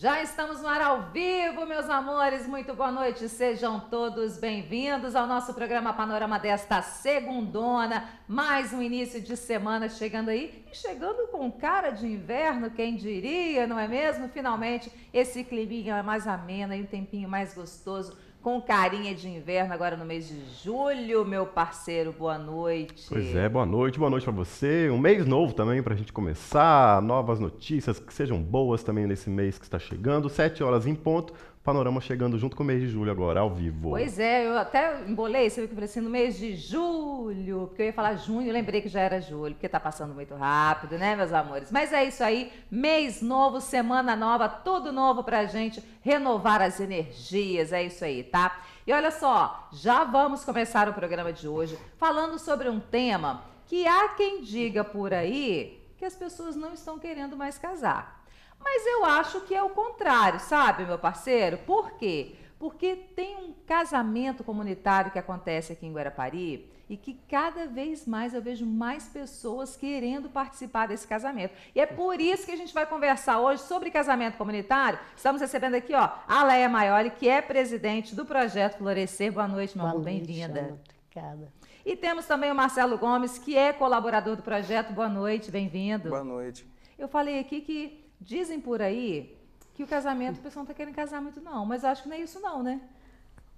Já estamos no ar ao vivo, meus amores. Muito boa noite. Sejam todos bem-vindos ao nosso programa Panorama desta segundona. Mais um início de semana chegando aí e chegando com cara de inverno, quem diria, não é mesmo? Finalmente, esse climinha mais ameno e um tempinho mais gostoso com carinha de inverno agora no mês de julho, meu parceiro. Boa noite. Pois é, boa noite, boa noite para você. Um mês novo também para a gente começar, novas notícias que sejam boas também nesse mês que está chegando. Sete horas em ponto, Panorama chegando junto com o mês de julho agora, ao vivo. Pois é, eu até embolei, você viu que eu falei assim, no mês de julho, porque eu ia falar junho, lembrei que já era julho, porque tá passando muito rápido, né, meus amores? Mas é isso aí, mês novo, semana nova, tudo novo pra gente renovar as energias, é isso aí, tá? E olha só, já vamos começar o programa de hoje falando sobre um tema que há quem diga por aí que as pessoas não estão querendo mais casar. Mas eu acho que é o contrário, sabe, meu parceiro? Por quê? Porque tem um casamento comunitário que acontece aqui em Guarapari e que cada vez mais eu vejo mais pessoas querendo participar desse casamento. E é por isso que a gente vai conversar hoje sobre casamento comunitário. Estamos recebendo aqui, ó, a Leia Maioli, que é presidente do projeto Florescer. Boa noite, meu amor, bem-vinda. Obrigada. E temos também o Marcelo Gomes, que é colaborador do projeto. Boa noite, bem-vindo. Boa noite. Eu falei aqui que Dizem por aí que o casamento o pessoal não tá querendo casar muito, não. Mas acho que não é isso, não, né?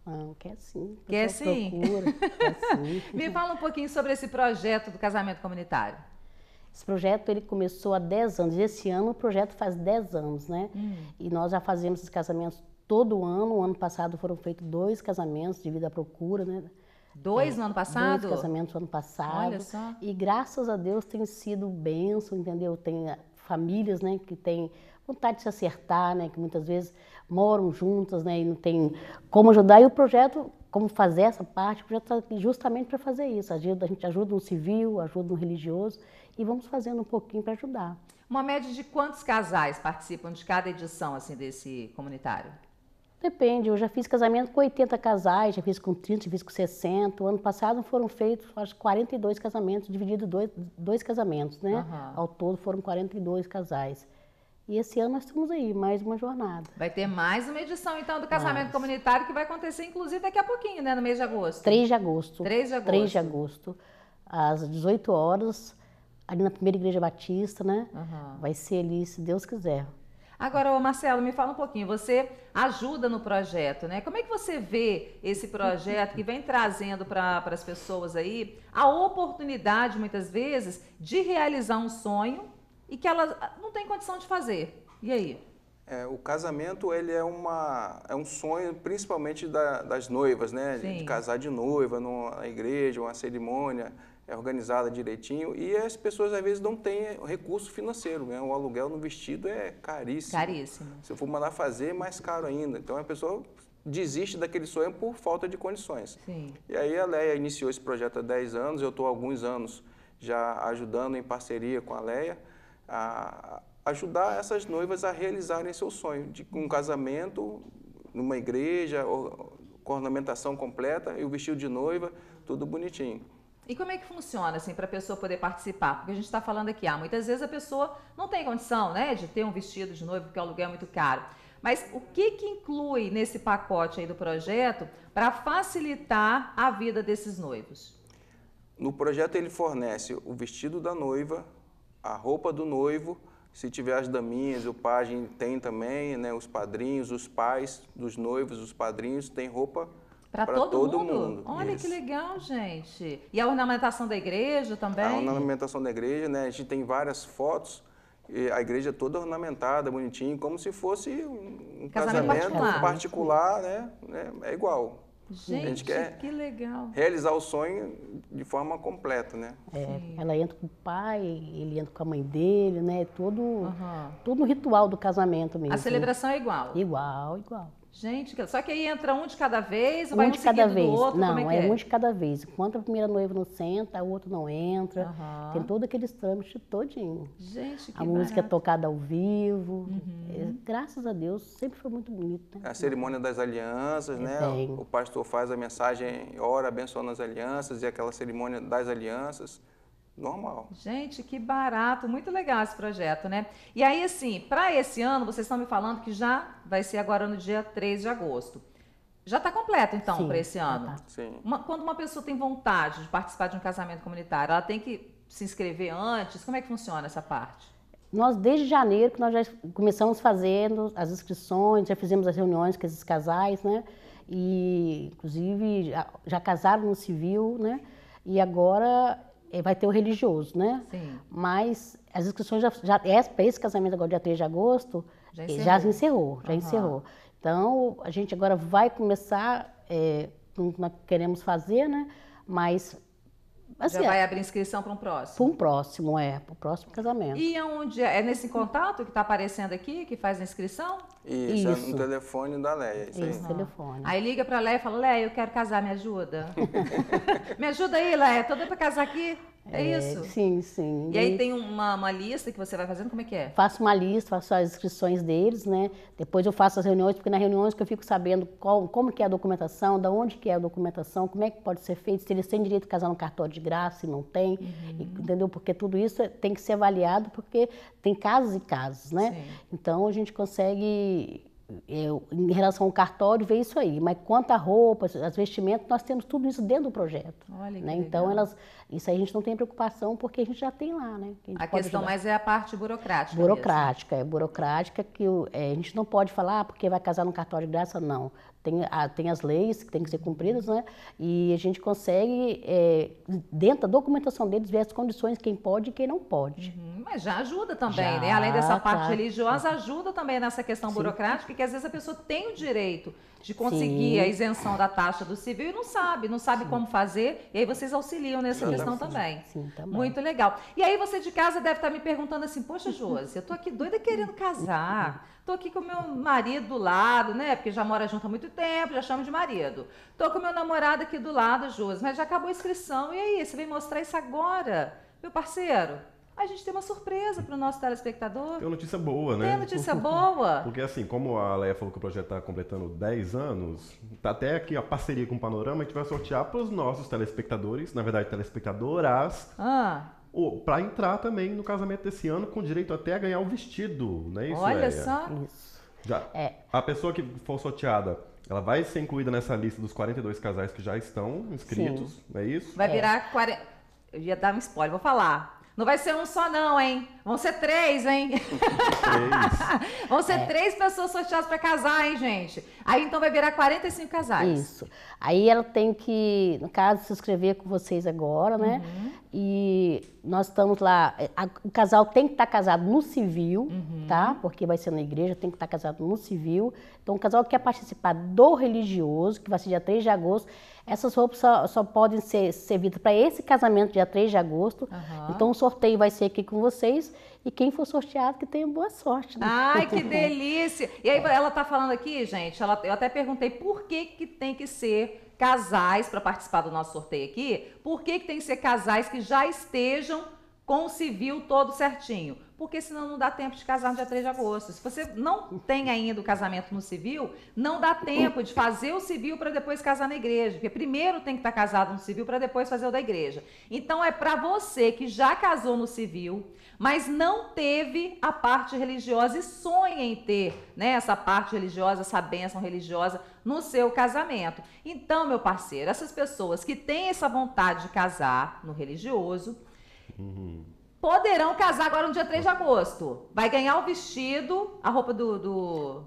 Não, quer sim. Quer sim. Procura, quer sim. Me fala um pouquinho sobre esse projeto do casamento comunitário. Esse projeto ele começou há 10 anos. Esse ano o projeto faz 10 anos, né? Hum. E nós já fazemos esses casamentos todo ano. O ano passado foram feitos dois casamentos devido à procura, né? Dois é, no ano passado? Dois casamentos no ano passado. Olha só. E graças a Deus tem sido benção, entendeu? Tem famílias, né, que têm vontade de se acertar, né, que muitas vezes moram juntas, né, e não tem como ajudar. E o projeto, como fazer essa parte, o projeto está justamente para fazer isso. A gente ajuda um civil, ajuda um religioso e vamos fazendo um pouquinho para ajudar. Uma média de quantos casais participam de cada edição assim desse comunitário? Depende, eu já fiz casamento com 80 casais, já fiz com 30, já fiz com 60. O ano passado foram feitos, acho, 42 casamentos, dividido dois, dois casamentos, né? Uhum. Ao todo foram 42 casais. E esse ano nós estamos aí, mais uma jornada. Vai ter mais uma edição, então, do Casamento Mas... Comunitário, que vai acontecer, inclusive, daqui a pouquinho, né? No mês de agosto. 3 de agosto. 3 de agosto. 3 de agosto, às 18 horas, ali na primeira Igreja Batista, né? Uhum. Vai ser ali, se Deus quiser. Agora, Marcelo, me fala um pouquinho, você ajuda no projeto, né? Como é que você vê esse projeto que vem trazendo para as pessoas aí a oportunidade, muitas vezes, de realizar um sonho e que elas ah, não têm condição de fazer? E aí? É, o casamento ele é, uma, é um sonho principalmente da, das noivas, né? Sim. De casar de noiva numa igreja, uma cerimônia é organizada direitinho e as pessoas às vezes não têm eh, recurso financeiro, né? O aluguel no vestido é caríssimo. Caríssimo. Se eu for mandar fazer, é mais caro ainda. Então a pessoa desiste daquele sonho por falta de condições. Sim. E aí a Leia iniciou esse projeto há 10 anos, eu estou há alguns anos já ajudando em parceria com a Leia a ajudar essas noivas a realizarem seu sonho de um casamento numa igreja, com ornamentação completa e o vestido de noiva, tudo bonitinho. E como é que funciona, assim, para a pessoa poder participar? Porque a gente está falando aqui, ah, muitas vezes a pessoa não tem condição, né, de ter um vestido de noivo, porque o aluguel é muito caro. Mas o que, que inclui nesse pacote aí do projeto para facilitar a vida desses noivos? No projeto ele fornece o vestido da noiva, a roupa do noivo, se tiver as daminhas, o pajem tem também, né, os padrinhos, os pais dos noivos, os padrinhos, tem roupa para todo, todo, mundo? mundo. Olha Isso. que legal, gente. E a ornamentação da igreja também? A ornamentação da igreja, né? A gente tem várias fotos, a igreja é toda ornamentada, bonitinho, como se fosse um casamento, casamento particular, particular né? né? É igual. Gente, a gente quer que legal. Realizar o sonho de forma completa, né? É, ela entra com o pai, ele entra com a mãe dele, né? Todo, uhum. todo o ritual do casamento mesmo. A celebração é igual? Igual, igual. Gente, só que aí entra um de cada vez, um vai de cada vez. outro, não, é, é, é, um de cada vez. Enquanto a primeira noiva não senta, o outro não entra. Uhum. Tem todo aquele trâmite todinho. Gente, que A música é barato. é tocada ao vivo. Uhum. É, graças a Deus, sempre foi muito bonito. Né? É a cerimônia das alianças, é, né? O pastor faz a mensagem, ora, abençoa as alianças, e aquela cerimônia das alianças. Normal. Gente, que barato, muito legal esse projeto, né? E aí, assim, para esse ano, vocês estão me falando que já vai ser agora no dia 3 de agosto. Já está completo, então, para esse ano? Tá. Sim. Uma, quando uma pessoa tem vontade de participar de um casamento comunitário, ela tem que se inscrever antes? Como é que funciona essa parte? Nós, desde janeiro, que nós já começamos fazendo as inscrições, já fizemos as reuniões com esses casais, né? E, inclusive, já, já casaram no civil, né? E agora é, vai ter o religioso, né? Sim. Mas as inscrições já, já é, para esse casamento agora, dia 3 de agosto, já é, encerrou, já encerrou. Já uhum. encerrou. Então, a gente agora vai começar, é, não queremos fazer, né? Mas Assim, já vai abrir inscrição para um próximo? Para um próximo, é, para o próximo casamento. E onde é? É nesse contato que está aparecendo aqui, que faz a inscrição? Isso, isso. É no telefone da Leia. Isso, é isso aí. telefone. Aí liga pra Leia e fala, Leia, eu quero casar, me ajuda. me ajuda aí, Leia, tô doida pra casar aqui. É, é isso? Sim, sim. E, e aí tem uma, uma, lista que você vai fazendo, como é que é? Faço uma lista, faço as inscrições deles, né? Depois eu faço as reuniões, porque nas reuniões que eu fico sabendo qual, como que é a documentação, da onde que é a documentação, como é que pode ser feito, se eles têm direito de casar no cartório de graça, se não tem, uhum. entendeu? Porque tudo isso é, tem que ser avaliado, porque tem casos e casos, né? Sim. Então a gente consegue em relação ao cartório, vê isso aí. Mas quanto à roupa, as vestimentas, nós temos tudo isso dentro do projeto. Olha né? Então, elas, isso aí a gente não tem preocupação porque a gente já tem lá, né? A, a questão mais é a parte burocrática. Burocrática, mesmo. é burocrática que é, a gente não pode falar ah, porque vai casar no cartório de graça, não tem, a, tem as leis que têm que ser cumpridas, né? E a gente consegue, é, dentro da documentação deles, ver as condições, quem pode e quem não pode. Uhum, mas já ajuda também, já, né? Além dessa parte religiosa, ajuda também nessa questão burocrática, que às vezes a pessoa tem o direito de conseguir Sim. a isenção da taxa do civil e não sabe, não sabe Sim. como fazer. E aí vocês auxiliam nessa Sim. questão também. Sim, também. Muito legal. E aí você de casa deve estar me perguntando assim, poxa, Josi, eu tô aqui doida querendo casar. Tô aqui com meu marido do lado, né? Porque já mora junto há muito tempo, já chamo de marido. Tô com meu namorado aqui do lado, Josi, mas já acabou a inscrição. E aí, você vem mostrar isso agora? Meu parceiro, a gente tem uma surpresa para o nosso telespectador. Tem uma notícia boa, né? Tem notícia boa. Porque assim, como a Leia falou que o projeto está completando 10 anos, tá até aqui a parceria com o Panorama, a gente vai sortear para os nossos telespectadores, na verdade telespectadoras, ah. para entrar também no casamento desse ano com direito até a ganhar o vestido, né, isso, Olha Leia? só. Já, é. A pessoa que for sorteada ela vai ser incluída nessa lista dos 42 casais que já estão inscritos, Sim. é isso? Vai é. virar. 40... Eu ia dar um spoiler, vou falar. Não vai ser um só, não, hein? Vão ser três, hein? três. Vão ser é. três pessoas sorteadas para casar, hein, gente? Aí então vai virar 45 casais. Isso. Aí ela tem que, no caso, se inscrever com vocês agora, né? Uhum. E nós estamos lá. É, a, o casal tem que estar tá casado no civil, uhum. tá? Porque vai ser na igreja, tem que estar tá casado no civil. Então, o casal que quer participar do religioso, que vai ser dia 3 de agosto, essas roupas só, só podem ser servidas para esse casamento, dia 3 de agosto. Uhum. Então, o sorteio vai ser aqui com vocês. E quem for sorteado que tenha boa sorte. Né? Ai, que delícia! E aí ela tá falando aqui, gente, ela, eu até perguntei por que, que tem que ser casais para participar do nosso sorteio aqui, por que, que tem que ser casais que já estejam com o civil todo certinho? porque senão não dá tempo de casar no dia 3 de agosto. Se você não tem ainda o casamento no civil, não dá tempo de fazer o civil para depois casar na igreja, porque primeiro tem que estar tá casado no civil para depois fazer o da igreja. Então é para você que já casou no civil, mas não teve a parte religiosa e sonha em ter, né, essa parte religiosa, essa bênção religiosa no seu casamento. Então, meu parceiro, essas pessoas que têm essa vontade de casar no religioso, uhum poderão casar agora no dia 3 de agosto. Vai ganhar o vestido, a roupa do. do...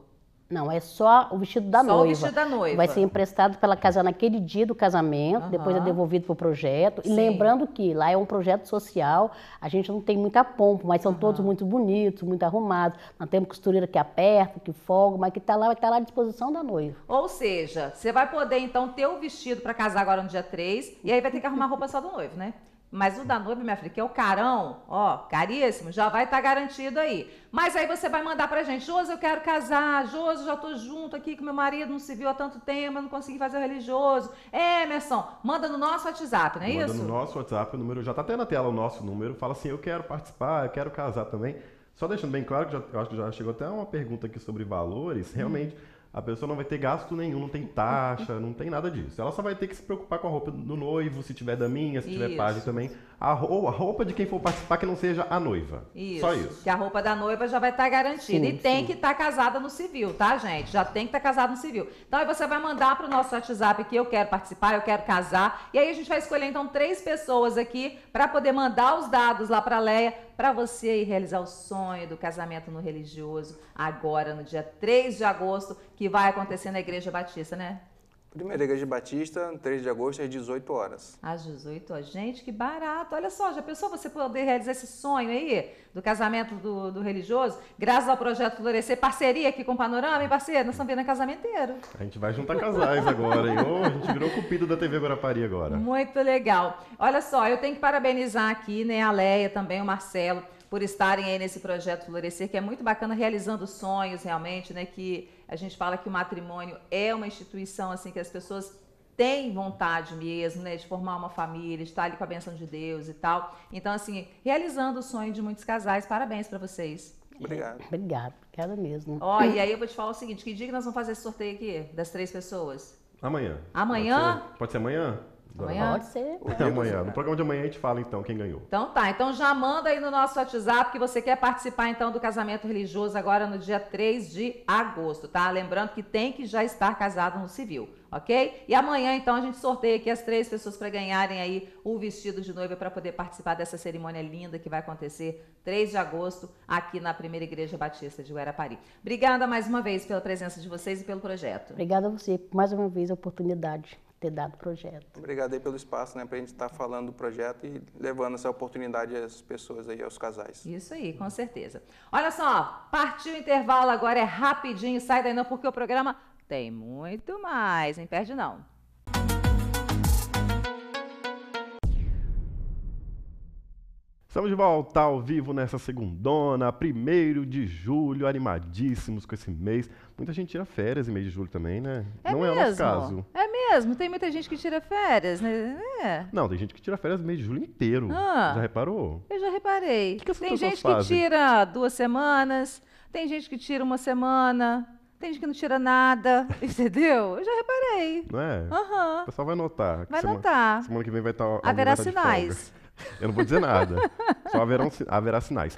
Não, é só o vestido da só noiva. Só o vestido da noiva. Vai ser emprestado pela casa naquele dia do casamento, uhum. depois é devolvido para o projeto. Sim. E lembrando que lá é um projeto social, a gente não tem muita pompa, mas são uhum. todos muito bonitos, muito arrumados. Nós temos costureira que aperta, que folga, mas que está lá, vai estar tá lá à disposição da noiva. Ou seja, você vai poder então ter o vestido para casar agora no dia 3, e aí vai ter que arrumar a roupa só do noivo, né? Mas o noiva, minha filha, que é o carão, ó, caríssimo, já vai estar tá garantido aí. Mas aí você vai mandar pra gente, Josi, eu quero casar, Josi, já tô junto aqui com meu marido, não se viu há tanto tempo, não consegui fazer o religioso. É, Merson, manda no nosso WhatsApp, não é manda isso? Manda no nosso WhatsApp, o número já tá até na tela o nosso número, fala assim, eu quero participar, eu quero casar também. Só deixando bem claro, que já, eu acho que já chegou até uma pergunta aqui sobre valores, realmente... Hum a pessoa não vai ter gasto nenhum, não tem taxa, não tem nada disso. Ela só vai ter que se preocupar com a roupa do noivo, se tiver da minha, se tiver Isso. também a roupa de quem for participar que não seja a noiva. Isso. Só isso. Que a roupa da noiva já vai estar tá garantida. Sim, e tem sim. que estar tá casada no civil, tá, gente? Já tem que estar tá casada no civil. Então aí você vai mandar para o nosso WhatsApp que eu quero participar, eu quero casar. E aí a gente vai escolher então três pessoas aqui para poder mandar os dados lá para a Leia para você ir realizar o sonho do casamento no religioso agora no dia 3 de agosto, que vai acontecer na Igreja Batista, né? Primeira Igreja Batista, 3 de agosto, às 18 horas. Às 18 horas. Gente, que barato. Olha só, já pensou você poder realizar esse sonho aí do casamento do, do religioso? Graças ao projeto Florescer, parceria aqui com o Panorama, hein, parceiro? Nós estamos vendo inteiro. A gente vai juntar casais agora, hein? Oh, a gente virou cupido da TV Guarapari agora. Muito legal. Olha só, eu tenho que parabenizar aqui, né, a Leia também, o Marcelo, por estarem aí nesse projeto Florescer, que é muito bacana, realizando sonhos realmente, né, que a gente fala que o matrimônio é uma instituição assim que as pessoas têm vontade mesmo, né, de formar uma família, de estar ali com a benção de Deus e tal. Então, assim, realizando o sonho de muitos casais, parabéns para vocês. Obrigado. obrigado, obrigada mesmo. Ó, e aí eu vou te falar o seguinte: que dia que nós vamos fazer esse sorteio aqui das três pessoas? Amanhã. Amanhã? Pode ser, pode ser amanhã? Amanhã? Pode ser. amanhã. No programa de amanhã a gente fala então quem ganhou. Então tá, então já manda aí no nosso WhatsApp que você quer participar então do casamento religioso agora no dia 3 de agosto, tá? Lembrando que tem que já estar casado no civil, ok? E amanhã então a gente sorteia aqui as três pessoas para ganharem aí o vestido de noiva para poder participar dessa cerimônia linda que vai acontecer 3 de agosto aqui na Primeira Igreja Batista de Guarapari. Obrigada mais uma vez pela presença de vocês e pelo projeto. Obrigada a você mais uma vez a oportunidade ter dado o projeto. Obrigado aí pelo espaço, né, para a gente estar tá falando do projeto e levando essa oportunidade às pessoas aí, aos casais. Isso aí, com certeza. Olha só, partiu o intervalo agora, é rapidinho, sai daí não, porque o programa tem muito mais, hein, perde não. Estamos de volta ao vivo nessa segundona, primeiro de julho, animadíssimos com esse mês. Muita gente tira férias em mês de julho também, né? É Não mesmo? é o nosso caso. É mesmo, tem muita gente que tira férias, né? É. Não, tem gente que tira férias no mês de julho inteiro. Ah, já reparou? Eu já reparei. Que que tem gente fazem? que tira duas semanas, tem gente que tira uma semana, tem gente que não tira nada, entendeu? Eu já reparei. Não é? Aham. Uhum. O pessoal vai notar. Vai semana, notar. Semana que vem vai estar. Haverá vai De sinais. Eu não vou dizer nada. Só haverão, haverá sinais.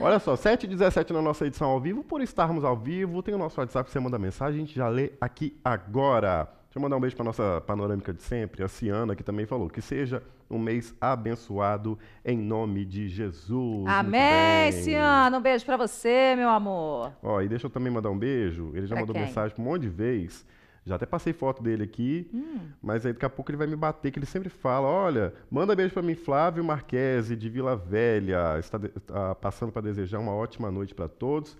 Olha só, 7 h 17 na nossa edição ao vivo. Por estarmos ao vivo, tem o nosso WhatsApp, você manda mensagem, a gente já lê aqui agora. Deixa eu mandar um beijo para nossa panorâmica de sempre, a Ciana, que também falou. Que seja um mês abençoado em nome de Jesus. Amém, Ciana. Um beijo para você, meu amor. Ó, e deixa eu também mandar um beijo. Ele já pra mandou quem? mensagem um monte de vezes. Já até passei foto dele aqui, hum. mas aí daqui a pouco ele vai me bater, que ele sempre fala: olha, manda beijo para mim, Flávio Marquese, de Vila Velha. Está de, tá passando para desejar uma ótima noite para todos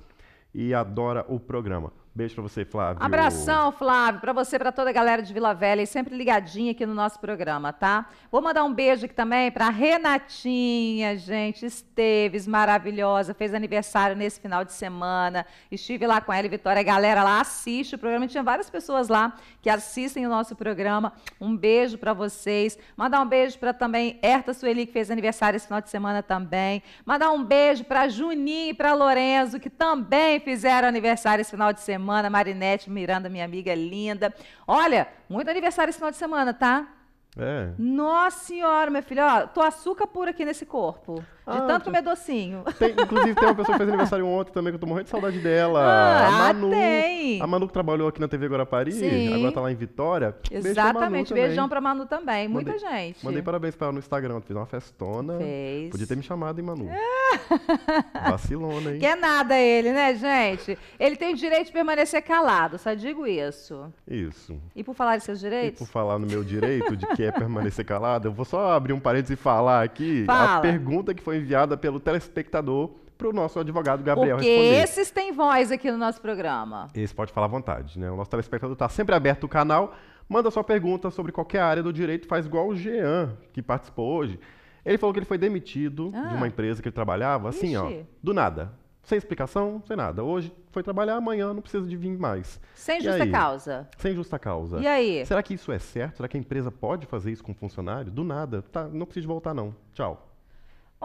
e adora o programa. Beijo para você, Flávio. Abração, Flávio, para você, para toda a galera de Vila Velha e sempre ligadinha aqui no nosso programa, tá? Vou mandar um beijo aqui também para Renatinha, gente, Esteves, maravilhosa, fez aniversário nesse final de semana. Estive lá com ela e Vitória, a galera lá assiste o programa, tinha várias pessoas lá que assistem o nosso programa. Um beijo para vocês. Mandar um beijo para também Herta Sueli que fez aniversário esse final de semana também. Mandar um beijo para Juninho e para Lorenzo que também fizeram aniversário esse final de semana semana. Marinete Miranda, minha amiga linda. Olha, muito aniversário esse final de semana, tá? É. Nossa senhora, minha filha, ó, tô açúcar puro aqui nesse corpo. De ah, tanto então comer docinho. Tem, inclusive, tem uma pessoa que fez aniversário ontem também, que eu tô morrendo de saudade dela. Ah, a ah, Manu. Tem. A Manu que trabalhou aqui na TV Guarapari, Sim. agora tá lá em Vitória. Exatamente, Beijo beijão pra Manu também. Muita mandei, gente. Mandei parabéns pra ela no Instagram, fez uma festona. Fez. Podia ter me chamado, hein, Manu? É. Vacilona, hein? Quer é nada ele, né, gente? Ele tem o direito de permanecer calado, só digo isso. Isso. E por falar de seus direitos? E por falar no meu direito de que é permanecer calado, eu vou só abrir um parênteses e falar aqui Fala. a pergunta que foi enviada pelo telespectador para o nosso advogado Gabriel Porque responder. esses têm voz aqui no nosso programa. Esse pode falar à vontade, né? O nosso telespectador está sempre aberto o canal, manda sua pergunta sobre qualquer área do direito, faz igual o Jean, que participou hoje. Ele falou que ele foi demitido ah. de uma ah. empresa que ele trabalhava, assim, Ixi. ó, do nada sem explicação, sem nada. Hoje foi trabalhar, amanhã não precisa de vir mais. Sem justa causa. Sem justa causa. E aí? Será que isso é certo? Será que a empresa pode fazer isso com o funcionário? Do nada, tá, não precisa voltar não. Tchau.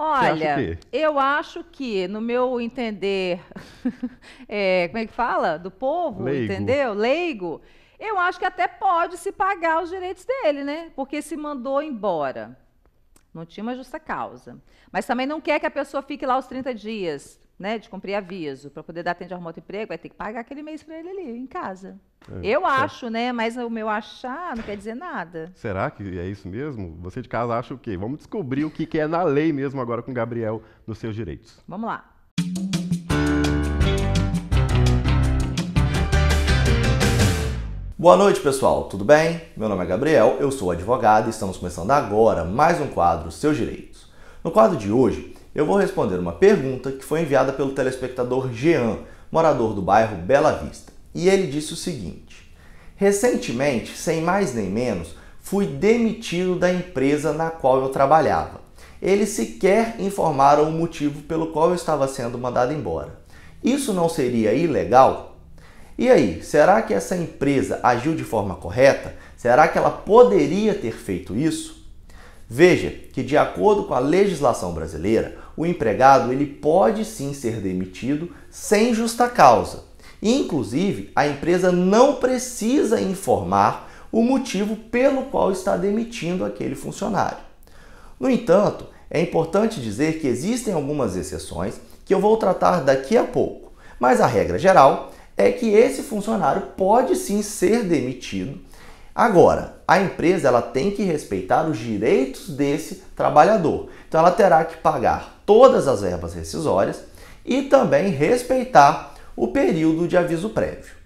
Olha, eu acho que, no meu entender, é, como é que fala? Do povo, Leigo. entendeu? Leigo. Eu acho que até pode se pagar os direitos dele, né? Porque se mandou embora. Não tinha uma justa causa. Mas também não quer que a pessoa fique lá os 30 dias né, de cumprir aviso, para poder dar atendimento ao remoto emprego, vai ter que pagar aquele mês para ele ali, em casa. É, eu acho, né? Mas o meu achar não quer dizer nada. Será que é isso mesmo? Você de casa acha o quê? Vamos descobrir o que, que é na lei mesmo agora com o Gabriel nos seus direitos. Vamos lá. Boa noite, pessoal. Tudo bem? Meu nome é Gabriel, eu sou advogado e estamos começando agora mais um quadro Seus Direitos. No quadro de hoje, eu vou responder uma pergunta que foi enviada pelo telespectador Jean, morador do bairro Bela Vista. E ele disse o seguinte: Recentemente, sem mais nem menos, fui demitido da empresa na qual eu trabalhava. Eles sequer informaram o motivo pelo qual eu estava sendo mandado embora. Isso não seria ilegal? E aí, será que essa empresa agiu de forma correta? Será que ela poderia ter feito isso? Veja que de acordo com a legislação brasileira, o empregado ele pode sim ser demitido sem justa causa. Inclusive, a empresa não precisa informar o motivo pelo qual está demitindo aquele funcionário. No entanto, é importante dizer que existem algumas exceções que eu vou tratar daqui a pouco, mas a regra geral é que esse funcionário pode sim ser demitido Agora, a empresa ela tem que respeitar os direitos desse trabalhador. Então ela terá que pagar todas as verbas rescisórias e também respeitar o período de aviso prévio.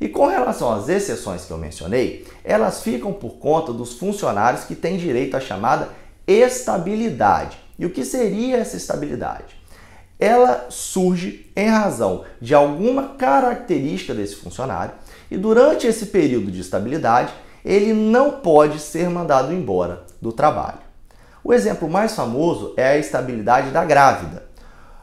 E com relação às exceções que eu mencionei, elas ficam por conta dos funcionários que têm direito à chamada estabilidade. E o que seria essa estabilidade? Ela surge em razão de alguma característica desse funcionário e durante esse período de estabilidade ele não pode ser mandado embora do trabalho. O exemplo mais famoso é a estabilidade da grávida.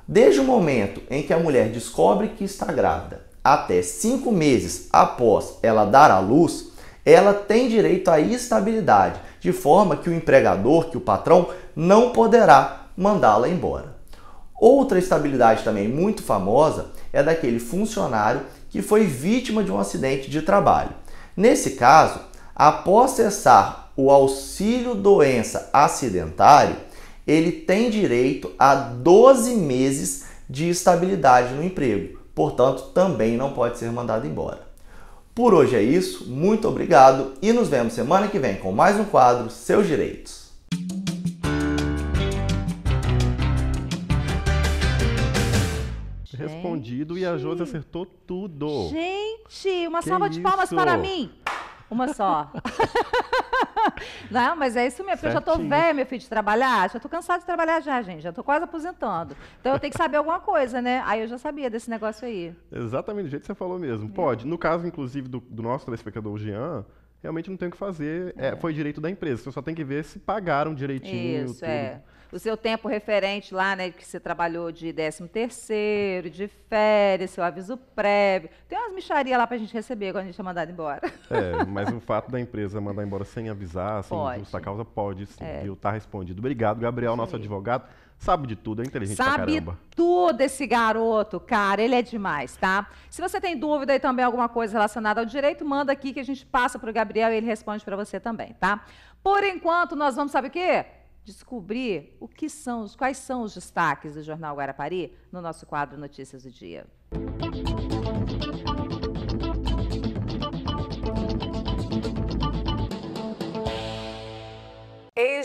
Desde o momento em que a mulher descobre que está grávida até cinco meses após ela dar à luz, ela tem direito à estabilidade, de forma que o empregador, que o patrão, não poderá mandá-la embora. Outra estabilidade também muito famosa é daquele funcionário que foi vítima de um acidente de trabalho. Nesse caso, Após cessar o auxílio doença acidentário, ele tem direito a 12 meses de estabilidade no emprego. Portanto, também não pode ser mandado embora. Por hoje é isso, muito obrigado e nos vemos semana que vem com mais um quadro Seus Direitos. respondido e a Josi acertou tudo. Gente, uma que salva de palmas para mim. Uma só. não, mas é isso mesmo, porque eu já estou velha, meu filho, de trabalhar. Já estou cansada de trabalhar já, gente. Já estou quase aposentando. Então eu tenho que saber alguma coisa, né? Aí eu já sabia desse negócio aí. Exatamente do jeito que você falou mesmo. Pode. No caso, inclusive, do, do nosso telespectador Jean, realmente não tem o que fazer. É. É, foi direito da empresa. Você só tem que ver se pagaram direitinho. Isso, tudo. é. O seu tempo referente lá, né, que você trabalhou de 13 terceiro, de férias, seu aviso prévio. Tem umas micharias lá para a gente receber quando a gente é mandado embora. É, mas o fato da empresa mandar embora sem avisar, sem pode. justa causa, pode sim. É. Viu? Tá respondido. Obrigado, Gabriel, nosso advogado. Sabe de tudo, é inteligente Sabe pra caramba. tudo esse garoto, cara, ele é demais, tá? Se você tem dúvida e também alguma coisa relacionada ao direito, manda aqui que a gente passa pro Gabriel e ele responde para você também, tá? Por enquanto, nós vamos, sabe o quê? Descobrir o que são, os, quais são os destaques do Jornal Guarapari no nosso quadro Notícias do Dia. Música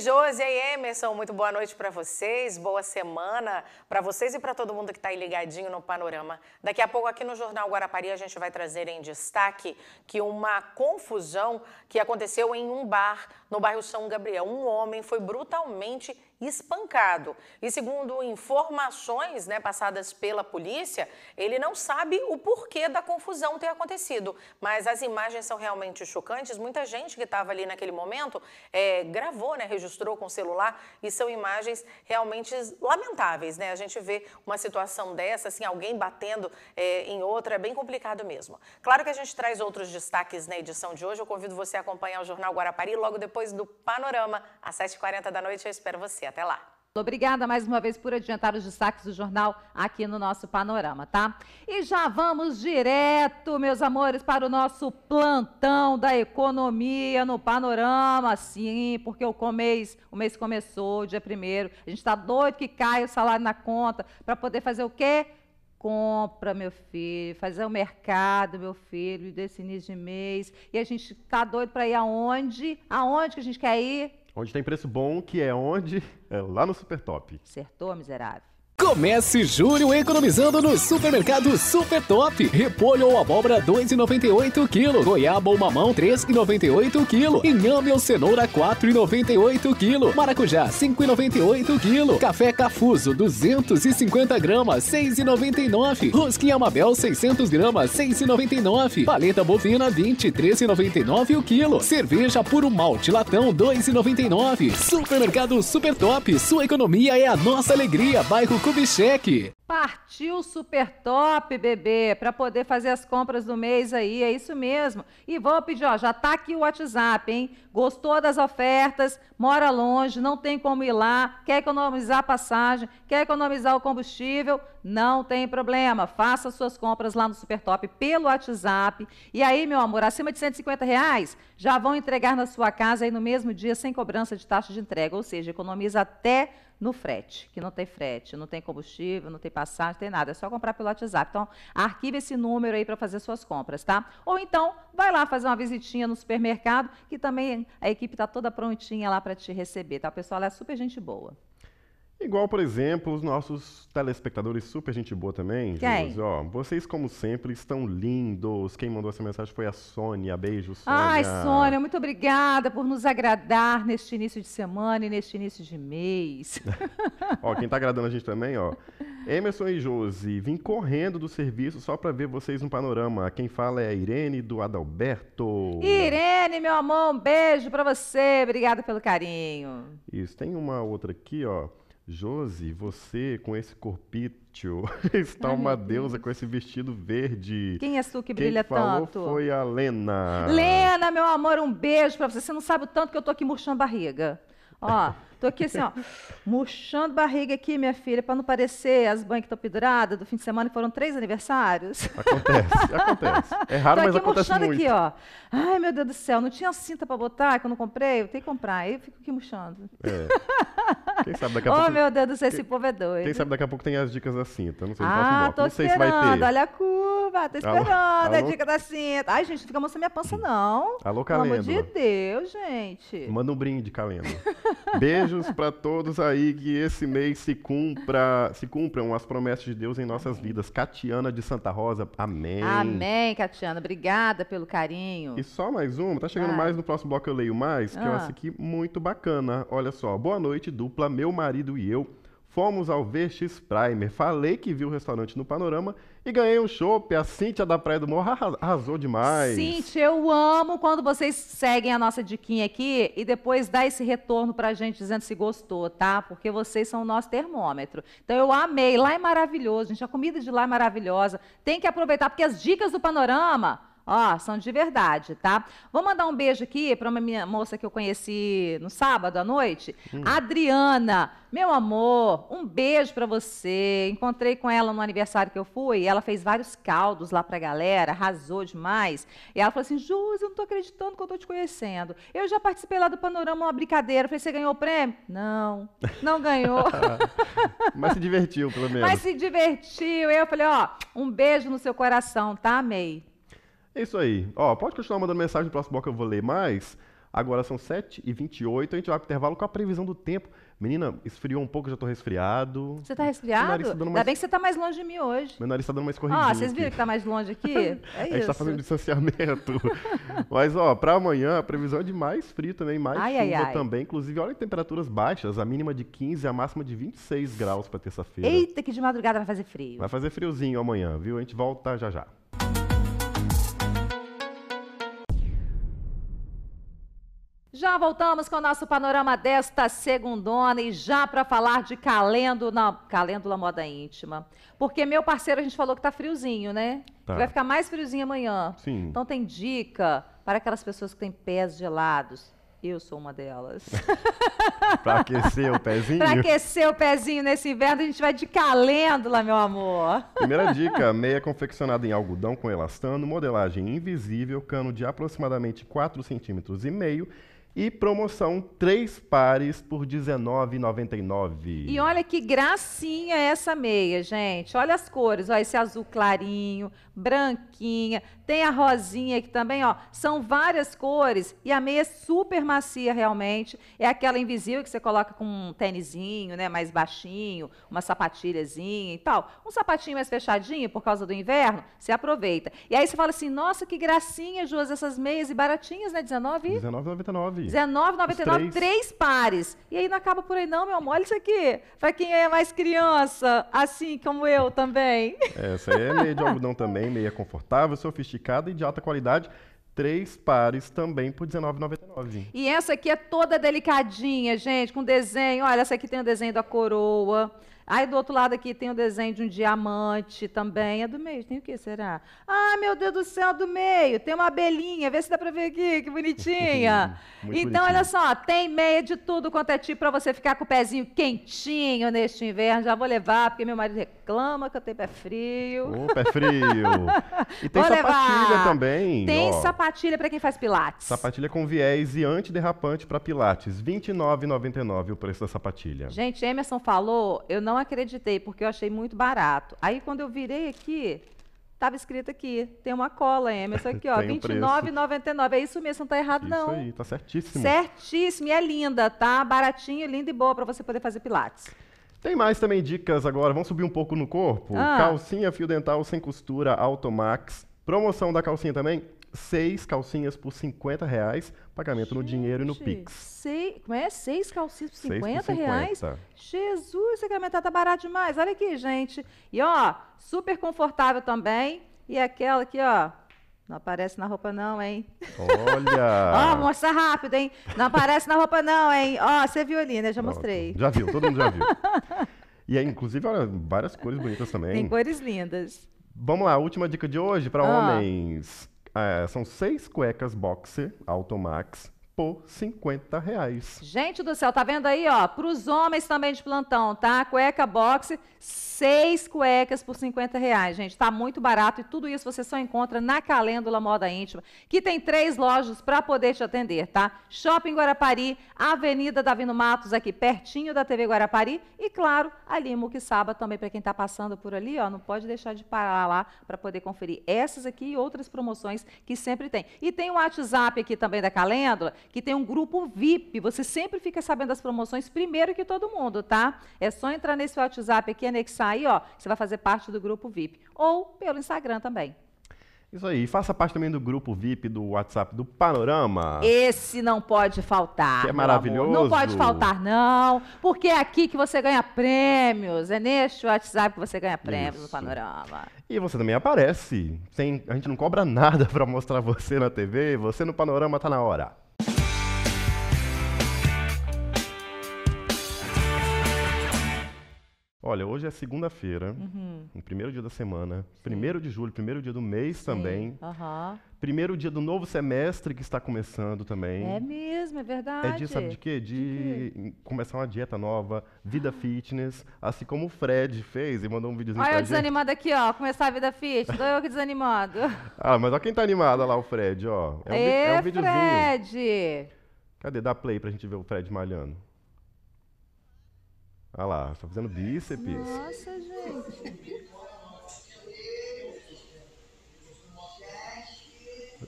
Josi e Emerson, muito boa noite para vocês, boa semana para vocês e para todo mundo que está aí ligadinho no panorama. Daqui a pouco aqui no Jornal Guarapari a gente vai trazer em destaque que uma confusão que aconteceu em um bar no bairro São Gabriel. Um homem foi brutalmente espancado. E segundo informações né, passadas pela polícia, ele não sabe o porquê da confusão ter acontecido. Mas as imagens são realmente chocantes. Muita gente que estava ali naquele momento é, gravou, né, registrou com o celular e são imagens realmente lamentáveis. Né? A gente vê uma situação dessa, assim, alguém batendo é, em outra, é bem complicado mesmo. Claro que a gente traz outros destaques na edição de hoje. Eu convido você a acompanhar o Jornal Guarapari logo depois do Panorama, às 7h40 da noite. Eu espero você até lá. Obrigada mais uma vez por adiantar os destaques do jornal aqui no nosso panorama, tá? E já vamos direto, meus amores, para o nosso plantão da economia no panorama, sim, porque o mês, o mês começou, dia primeiro. A gente está doido que caia o salário na conta para poder fazer o quê? compra, meu filho, fazer o mercado, meu filho, desse início de mês. E a gente tá doido para ir aonde? Aonde que a gente quer ir? Onde tem preço bom, que é onde? É lá no Super Top. Acertou, miserável. Comece julho economizando no supermercado Super Top. Repolho ou abóbora 2,98 kg, goiaba ou mamão 3,98 kg, inhame ou cenoura 4,98 kg, maracujá 5,98 kg, café cafuso 250 gramas 6,99, rosquinha Amabel 600 gramas 6,99, paleta bovina 20 13,99 o quilo, cerveja puro malte latão 2,99. Supermercado Super Top, sua economia é a nossa alegria. Bairro Kubitschek. Partiu super top, bebê, para poder fazer as compras do mês aí, é isso mesmo. E vou pedir, ó, já tá aqui o WhatsApp, hein? Gostou das ofertas, mora longe, não tem como ir lá, quer economizar a passagem, quer economizar o combustível, não tem problema. Faça suas compras lá no Super Top pelo WhatsApp. E aí, meu amor, acima de 150 reais, já vão entregar na sua casa aí no mesmo dia, sem cobrança de taxa de entrega, ou seja, economiza até no frete, que não tem frete, não tem combustível, não tem passagem, não tem nada. É só comprar pelo WhatsApp. Então, arquive esse número aí para fazer suas compras, tá? Ou então, vai lá fazer uma visitinha no supermercado, que também a equipe está toda prontinha lá para te receber, tá? O pessoal é super gente boa. Igual, por exemplo, os nossos telespectadores, super gente boa também. Quem? Jus, ó, vocês, como sempre, estão lindos. Quem mandou essa mensagem foi a Sônia. Beijo, Sônia. Ai, Sônia, muito obrigada por nos agradar neste início de semana e neste início de mês. ó, quem está agradando a gente também, ó. Emerson e Josi, vim correndo do serviço só para ver vocês no panorama. Quem fala é a Irene do Adalberto. Irene, meu amor, um beijo para você. Obrigada pelo carinho. Isso, tem uma outra aqui, ó. Josi, você com esse corpício está uma deusa com esse vestido verde. Quem é tu que Quem brilha falou tanto? Foi a Lena. Lena, meu amor, um beijo para você. Você não sabe o tanto que eu tô aqui murchando barriga. Ó, tô aqui assim, ó, murchando barriga aqui, minha filha, para não parecer as banhas que estão penduradas do fim de semana, que foram três aniversários. Acontece, acontece. É raro, tô mas acontece muito. Tô aqui murchando aqui, ó. Ai, meu Deus do céu, não tinha cinta para botar que eu não comprei, eu tenho que comprar. Aí eu fico aqui murchando. É. Quem sabe daqui a oh, pouco. Oh, meu Deus do céu, esse povo é doido. Quem sabe daqui a pouco tem as dicas da cinta. Não sei, ah, não tô não sei se vai ter. Olha a curva, tô esperando alô, a dica da cinta. Ai, gente, não fica mostrando minha pança, hum. não. Alô, Calenda. Pelo amor de Deus, gente. Manda um brinde, Calenda. Beijos para todos aí, que esse mês se, cumpra, se cumpram as promessas de Deus em nossas amém. vidas. Catiana de Santa Rosa, amém. Amém, Catiana. Obrigada pelo carinho. E só mais uma, tá chegando ah. mais no próximo bloco, eu leio mais, que ah. eu acho que muito bacana. Olha só, boa noite, dupla meu marido e eu. Fomos ao VX Primer, falei que vi o restaurante no Panorama e ganhei um chopp. A Cíntia da Praia do Morro arrasou demais. Cíntia, eu amo quando vocês seguem a nossa diquinha aqui e depois dá esse retorno pra gente dizendo se gostou, tá? Porque vocês são o nosso termômetro. Então eu amei, lá é maravilhoso, gente. A comida de lá é maravilhosa. Tem que aproveitar, porque as dicas do Panorama Ó, são de verdade, tá? Vou mandar um beijo aqui para uma minha moça que eu conheci no sábado à noite, hum. Adriana. Meu amor, um beijo para você. Encontrei com ela no aniversário que eu fui, ela fez vários caldos lá pra galera, arrasou demais. E ela falou assim: "Jus, eu não tô acreditando que eu tô te conhecendo. Eu já participei lá do Panorama, uma brincadeira. Eu falei: "Você ganhou o prêmio?" Não. Não ganhou. Mas se divertiu, pelo menos. Mas se divertiu. Eu falei: "Ó, um beijo no seu coração, tá, amei. É isso aí. Ó, pode continuar mandando mensagem no próximo bloco, eu vou ler mais. Agora são 7h28, a gente vai pro intervalo com a previsão do tempo. Menina, esfriou um pouco, já tô resfriado. Você tá resfriado? Tá Ainda mais... bem que você tá mais longe de mim hoje. Meu nariz tá dando uma escorridinha. Ó, vocês viram que tá mais longe aqui? É isso. A gente tá fazendo distanciamento. Mas, ó, pra amanhã a previsão é de mais frio também, mais ai, chuva ai, ai. também. Inclusive, olha temperaturas baixas, a mínima de 15 a máxima de 26 graus pra terça-feira. Eita, que de madrugada vai fazer frio. Vai fazer friozinho amanhã, viu? A gente volta já já. já voltamos com o nosso panorama desta segundona e já para falar de calêndula, calêndula moda íntima. Porque meu parceiro, a gente falou que tá friozinho, né? Tá. Vai ficar mais friozinho amanhã. Sim. Então tem dica para aquelas pessoas que têm pés gelados. Eu sou uma delas. para aquecer o pezinho? para aquecer o pezinho nesse inverno, a gente vai de calêndula, meu amor. Primeira dica: meia confeccionada em algodão com elastano, modelagem invisível, cano de aproximadamente 4,5 centímetros e meio e promoção, três pares por R$19,99. E olha que gracinha essa meia, gente. Olha as cores, ó, esse azul clarinho, branquinha, tem a rosinha aqui também, ó. São várias cores e a meia é super macia realmente. É aquela invisível que você coloca com um tênisinho, né, mais baixinho, uma sapatilhazinha e tal. Um sapatinho mais fechadinho por causa do inverno, você aproveita. E aí você fala assim, nossa, que gracinha, Joas, essas meias e baratinhas, né, R$19,99. R$19,99, três. pares. E aí não acaba por aí, não, meu amor. Olha isso aqui. Para quem é mais criança, assim como eu também. É, essa é meia de algodão também, meia confortável, sofisticada e de alta qualidade três pares também por R$19,99. E essa aqui é toda delicadinha, gente, com desenho. Olha, essa aqui tem o desenho da coroa. Aí do outro lado aqui tem o desenho de um diamante também. É do meio, tem o que será? Ah, meu Deus do céu, é do meio. Tem uma abelhinha, vê se dá para ver aqui, que bonitinha. então, bonitinho. olha só, tem meia de tudo quanto é tipo para você ficar com o pezinho quentinho neste inverno. Já vou levar, porque meu marido reclama que eu tenho pé frio. Oh, pé frio. e tem vou sapatilha levar. também. Tem ó. sapatilha para quem faz pilates. Sapatilha com viés e antiderrapante para pilates. R$ 29,99 o preço da sapatilha. Gente, Emerson falou, eu não acreditei, porque eu achei muito barato. Aí quando eu virei aqui, Estava escrito aqui, tem uma cola, Emerson, aqui, ó, R$29,99. É isso mesmo, não está errado, isso não. Isso aí, tá certíssimo. Certíssimo, e é linda, tá? Baratinho, linda e boa para você poder fazer pilates. Tem mais também dicas agora, vamos subir um pouco no corpo. Ah. Calcinha fio dental sem costura, Automax. Promoção da calcinha também, seis calcinhas por 50 reais, pagamento Gente, no dinheiro e no Pix. Seis, como é? Seis calcinhas por 50, por 50. reais? Jesus, sacramentar tá barato demais. Olha aqui, gente. E ó, super confortável também. E aquela aqui, ó, não aparece na roupa não, hein? Olha! Ó, mostra rápido, hein? Não aparece na roupa não, hein? Ó, você viu ali, né? Já mostrei. Já viu, todo mundo já viu. e aí, inclusive, olha, várias cores bonitas também. Tem cores lindas. Vamos lá, última dica de hoje para ah. homens. Ah, é, são seis cuecas boxer Automax por 50 reais. Gente do céu, tá vendo aí, ó? Para os homens também de plantão, tá? Cueca boxe, seis cuecas por 50 reais, gente. Tá muito barato e tudo isso você só encontra na Calêndula Moda Íntima, que tem três lojas para poder te atender, tá? Shopping Guarapari, Avenida Davino Matos, aqui pertinho da TV Guarapari e, claro, ali em Saba também, para quem tá passando por ali, ó, não pode deixar de parar lá para poder conferir essas aqui e outras promoções que sempre tem. E tem o WhatsApp aqui também da Calêndula, que tem um grupo VIP. Você sempre fica sabendo das promoções primeiro que todo mundo, tá? É só entrar nesse WhatsApp aqui, anexar aí, ó. Você vai fazer parte do grupo VIP. Ou pelo Instagram também. Isso aí. Faça parte também do grupo VIP do WhatsApp do Panorama. Esse não pode faltar. Que é maravilhoso. Não pode faltar, não. Porque é aqui que você ganha prêmios. É neste WhatsApp que você ganha prêmios Isso. no Panorama. E você também aparece. Sem, a gente não cobra nada para mostrar você na TV. Você no Panorama tá na hora. Olha, hoje é segunda-feira, uhum. primeiro dia da semana, Sim. primeiro de julho, primeiro dia do mês Sim. também. Uhum. Primeiro dia do novo semestre que está começando também. É mesmo, é verdade. É de sabe de quê? De, de quê? começar uma dieta nova, vida ah. fitness, assim como o Fred fez e mandou um videozinho Olha pra eu gente. desanimado aqui, ó, começar a vida fitness, olha eu que desanimado. ah, mas olha quem tá animado lá, o Fred, ó. É um, é, é um videozinho. Fred! Cadê? Dá play pra gente ver o Fred malhando. Olha lá, tá fazendo bíceps. Nossa, gente.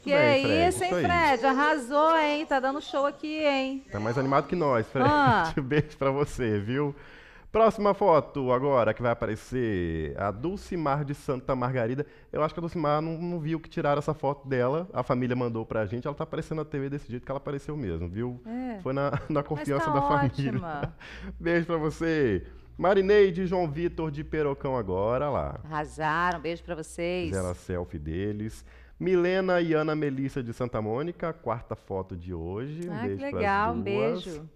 que bem, é Fred, é isso, hein, Fred? Arrasou, hein? Tá dando show aqui, hein? Tá mais animado que nós, Fred. Ah. Beijo pra você, viu? Próxima foto agora que vai aparecer, a Dulcimar de Santa Margarida. Eu acho que a Dulcimar não, não viu que tiraram essa foto dela, a família mandou pra gente, ela tá aparecendo na TV desse jeito que ela apareceu mesmo, viu? É. Foi na, na tá confiança tá da ótima. família. Beijo pra você. Marineide e João Vitor de Perocão agora lá. Arrasaram, beijo pra vocês. Fizeram a selfie deles. Milena e Ana Melissa de Santa Mônica, quarta foto de hoje. Um ah, que legal, um beijo.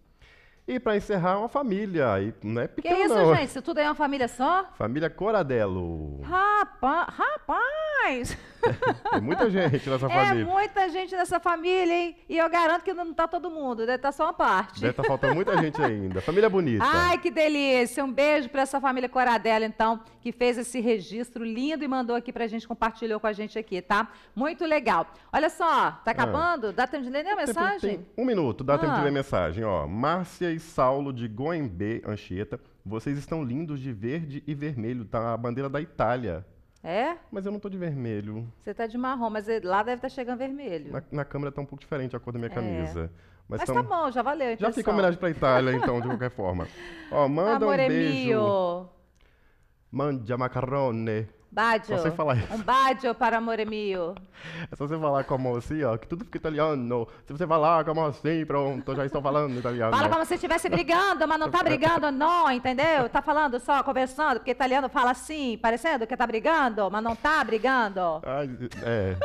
E para encerrar, uma família. E não é pequena, que isso, não. gente? Isso tudo é uma família só? Família Coradelo. Rapaz! rapaz. Tem muita gente nessa é família. É muita gente nessa família, hein? E eu garanto que não tá todo mundo, deve estar tá só uma parte. Deve estar tá faltando muita gente ainda. Família bonita. Ai, que delícia. Um beijo para essa família Coradela, então, que fez esse registro lindo e mandou aqui pra gente, compartilhou com a gente aqui, tá? Muito legal. Olha só, tá ah. acabando? Ah. Dá tempo de ler a mensagem? Tem, um minuto, dá ah. tempo de ler a ah. mensagem, ó. Márcia e Saulo de Goembe, Anchieta. Vocês estão lindos de verde e vermelho, tá a bandeira da Itália. É? é? Mas eu não tô de vermelho. Você tá de marrom, mas é, lá deve estar tá chegando vermelho. Na, na, câmera tá um pouco diferente a cor da minha é. camisa. Mas, mas tão... tá bom, já valeu. já fica homenagem pra Itália, então, de qualquer forma. Ó, manda Amor um é beijo. Mio. Mandia macarrone só você falar isso. Um bádio para amor é mio. É só você falar como assim, ó, que tudo fica italiano. Se você falar como assim, pronto, já estou falando italiano. Fala como se estivesse brigando, mas não tá brigando não, entendeu? Tá falando só, conversando, porque italiano fala assim, parecendo que tá brigando, mas não tá brigando. Ah, é.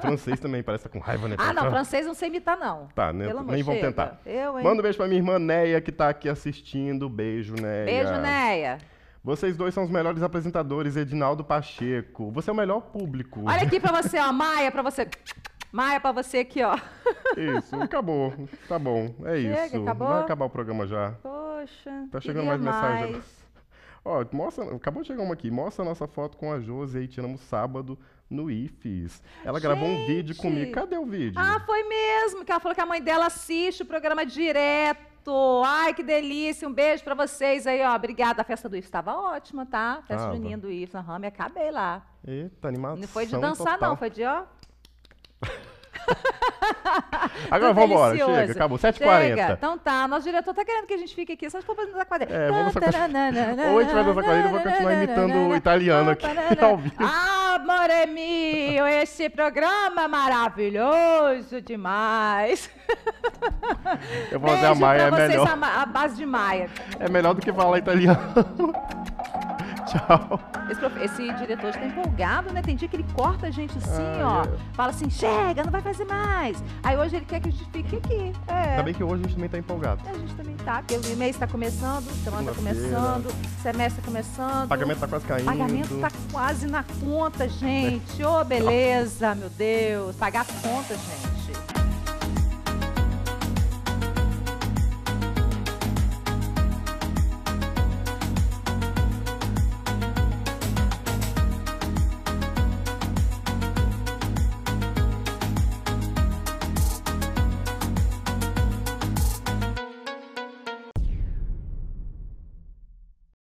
francês também parece tá com raiva, né? Ah, não, francês não sei imitar não. Tá, né? Pelo nem vão tentar. Eu, hein? Manda um beijo para minha irmã Neia que tá aqui assistindo. Beijo, Neia. Beijo, Neia. Vocês dois são os melhores apresentadores, Edinaldo Pacheco. Você é o melhor público. Olha aqui pra você, ó. Maia, pra você. Maia, pra você aqui, ó. Isso, acabou. Tá bom, é Chega, isso. Acabou? Vai acabar o programa já. Poxa. Tá chegando mais, mais mensagem. Ó, mostra, acabou de chegar uma aqui. Mostra a nossa foto com a Josi aí, tiramos sábado no IFES. Ela Gente. gravou um vídeo comigo. Cadê o vídeo? Ah, foi mesmo. Que ela falou que a mãe dela assiste o programa direto. Ai, que delícia. Um beijo para vocês aí, ó. Obrigada. A festa do Ives estava ótima, tá? Festa ah, junina do Ives. Aham, me acabei lá. Eita, animado. Não foi de dançar, total. não. Foi de, ó. Agora vamos embora, chega, acabou, 7h40. Então tá, nosso diretor tá querendo que a gente fique aqui, só se for pra dançar quadrilha. É, vamos Ou a gente vai dançar quadrilha e vou continuar imitando o italiano aqui ao vivo. Ah, Amor é meu, esse programa é maravilhoso demais. Eu vou fazer a Maia, é vocês, melhor. a base de Maia. É melhor do que falar italiano. Tchau. Esse, Esse diretor está empolgado, né? Tem dia que ele corta a gente assim, ah, ó. É. Fala assim, chega, não vai fazer mais. Aí hoje ele quer que a gente fique aqui. É. Ainda bem que hoje a gente também está empolgado. A gente também está. porque o mês está começando, semana está começando, semestre está começando. pagamento está quase caindo. pagamento está quase na conta, gente. Ô, oh, beleza, meu Deus. Pagar conta, gente.